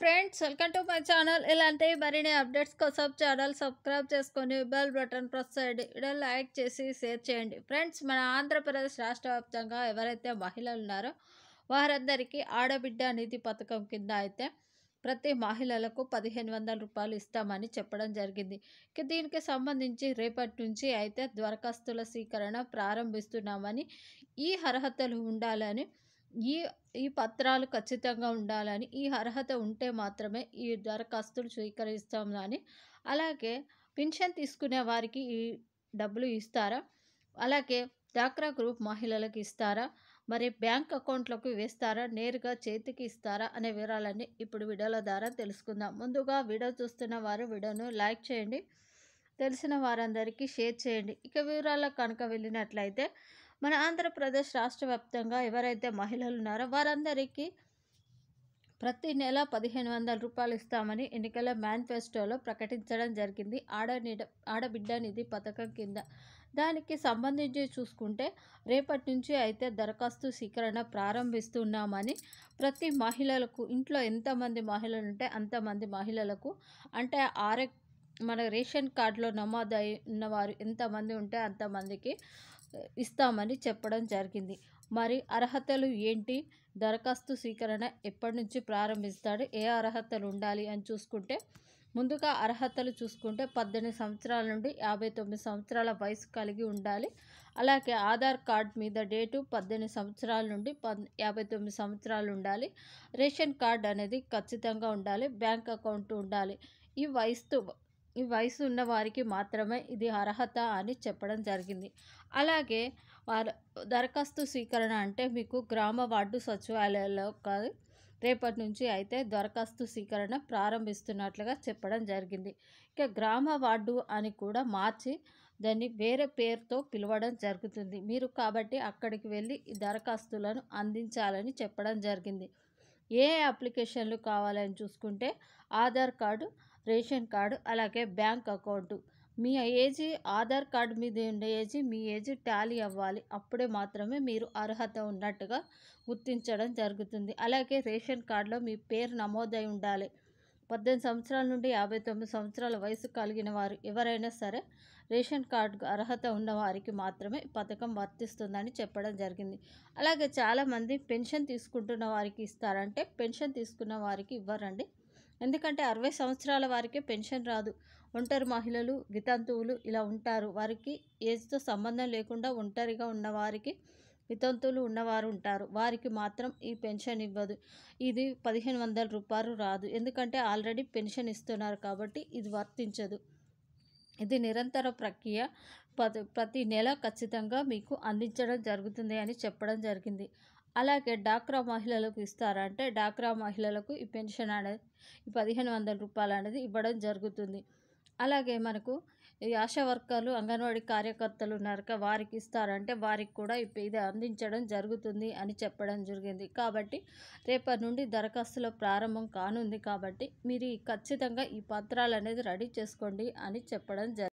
friends welcome to my channel ఇలాంటి మరిన్ని updates కోసం ఛానల్ సబ్స్క్రైబ్ చేసుకొని బెల్ బటన్ ప్రెస్ చేయండి వీడియో లైక్ చేసి షేర్ చేయండి ఫ్రెండ్స్ మన ఆంధ్రప్రదేశ్ రాష్ట్ర వ్యాప్తంగా ఎవరైతే మహిళలు ఉన్నారో వారందరికీ ఆడబిడ్డ నిధి పథకం కింద అయితే ప్రతి మహిళలకు పదిహేను వందల రూపాయలు ఇస్తామని చెప్పడం జరిగింది ఇక దీనికి సంబంధించి రేపటి నుంచి అయితే దరఖాస్తుల స్వీకరణ ప్రారంభిస్తున్నామని ఈ అర్హతలు ఉండాలని ఈ ఈ పత్రాలు ఖచ్చితంగా ఉండాలని ఈ అర్హత ఉంటే మాత్రమే ఈ దరఖాస్తులు స్వీకరిస్తామని అలాగే పెన్షన్ తీసుకునే వారికి ఈ డబ్బులు ఇస్తారా అలాగే డాక్రా గ్రూప్ మహిళలకు ఇస్తారా మరి బ్యాంక్ అకౌంట్లకు వేస్తారా నేరుగా చేతికి ఇస్తారా అనే వివరాలన్నీ ఇప్పుడు వీడియోల ద్వారా తెలుసుకుందాం ముందుగా వీడియో చూస్తున్న వారు వీడియోను లైక్ చేయండి తెలిసిన వారందరికీ షేర్ చేయండి ఇక వివరాలకు కనుక వెళ్ళినట్లయితే మన ఆంధ్రప్రదేశ్ రాష్ట్ర వ్యాప్తంగా ఎవరైతే మహిళలు ఉన్నారో వారందరికీ ప్రతి నెల పదిహేను వందల రూపాయలు ఇస్తామని ఎన్నికల మేనిఫెస్టోలో ప్రకటించడం జరిగింది ఆడనిడ ఆడబిడ్డ నిధి పథకం కింద దానికి సంబంధించి చూసుకుంటే రేపటి నుంచి అయితే దరఖాస్తు స్వీకరణ ప్రారంభిస్తున్నామని ప్రతి మహిళలకు ఇంట్లో ఎంతమంది మహిళలు ఉంటే అంతమంది మహిళలకు అంటే ఆరే మన రేషన్ కార్డులో నమోదు అయిన వారు ఎంతమంది ఉంటే అంతమందికి ఇస్తామని చెప్పడం జరిగింది మరి అర్హతలు ఏంటి దరఖాస్తు స్వీకరణ ఎప్పటి నుంచి ప్రారంభిస్తాడు ఏ అర్హతలు ఉండాలి అని చూసుకుంటే ముందుగా అర్హతలు చూసుకుంటే పద్దెనిమిది సంవత్సరాల నుండి యాభై తొమ్మిది సంవత్సరాల వయసు కలిగి ఉండాలి అలాగే ఆధార్ కార్డ్ మీద డేటు పద్దెనిమిది సంవత్సరాల నుండి యాభై తొమ్మిది సంవత్సరాలు ఉండాలి రేషన్ కార్డ్ అనేది ఖచ్చితంగా ఉండాలి బ్యాంక్ అకౌంట్ ఉండాలి ఈ వయస్సు ఈ వయసు ఉన్న వారికి మాత్రమే ఇది అర్హత అని చెప్పడం జరిగింది అలాగే వారు దరఖాస్తు స్వీకరణ అంటే మీకు గ్రామ వార్డు సచివాలయాల్లో రేపటి నుంచి అయితే దరఖాస్తు స్వీకరణ ప్రారంభిస్తున్నట్లుగా చెప్పడం జరిగింది ఇక గ్రామ వార్డు అని కూడా మార్చి దాన్ని వేరే పేరుతో పిలవడం జరుగుతుంది మీరు కాబట్టి అక్కడికి వెళ్ళి ఈ దరఖాస్తులను అందించాలని చెప్పడం జరిగింది ఏ అప్లికేషన్లు కావాలని చూసుకుంటే ఆధార్ కార్డు రేషన్ కార్డు అలాగే బ్యాంక్ అకౌంటు మీ ఏజ్ ఆధార్ కార్డు మీద ఉండే ఏజ్ మీ ఏజ్ టాలీ అవ్వాలి అప్పుడే మాత్రమే మీరు అర్హత ఉన్నట్టుగా గుర్తించడం జరుగుతుంది అలాగే రేషన్ కార్డులో మీ పేరు నమోదై ఉండాలి పద్దెనిమిది సంవత్సరాల నుండి యాభై తొమ్మిది సంవత్సరాల వయసు కలిగిన వారు ఎవరైనా సరే రేషన్ కార్డుకు అర్హత ఉన్నవారికి మాత్రమే పథకం వర్తిస్తుందని చెప్పడం జరిగింది అలాగే చాలామంది పెన్షన్ తీసుకుంటున్న వారికి ఇస్తారంటే పెన్షన్ తీసుకున్న వారికి ఇవ్వరండి ఎందుకంటే అరవై సంవత్సరాల వారికే పెన్షన్ రాదు ఒంటరి మహిళలు వితంతువులు ఇలా ఉంటారు వారికి ఏజ్తో సంబంధం లేకుండా ఒంటరిగా ఉన్నవారికి వితంతువులు ఉన్నవారు ఉంటారు వారికి మాత్రం ఈ పెన్షన్ ఇవ్వదు ఇది పదిహేను వందల రూపాయలు రాదు ఎందుకంటే ఆల్రెడీ పెన్షన్ ఇస్తున్నారు కాబట్టి ఇది వర్తించదు ఇది నిరంతర ప్రక్రియ ప్రతి నెల ఖచ్చితంగా మీకు అందించడం జరుగుతుంది అని చెప్పడం జరిగింది అలాగే డాక్రా మహిళలకు ఇస్తారంటే డాక్రా మహిళలకు ఈ పెన్షన్ అనేది పదిహేను వందల రూపాయలు అనేది ఇవ్వడం జరుగుతుంది అలాగే మనకు ఈ ఆశా వర్కర్లు అంగన్వాడీ కార్యకర్తలు ఉన్నారు వారికి ఇస్తారంటే వారికి కూడా ఇది అందించడం జరుగుతుంది అని చెప్పడం జరిగింది కాబట్టి రేపటి నుండి దరఖాస్తుల ప్రారంభం కానుంది కాబట్టి మీరు ఖచ్చితంగా ఈ పత్రాలు అనేది రెడీ చేసుకోండి అని చెప్పడం జరిగింది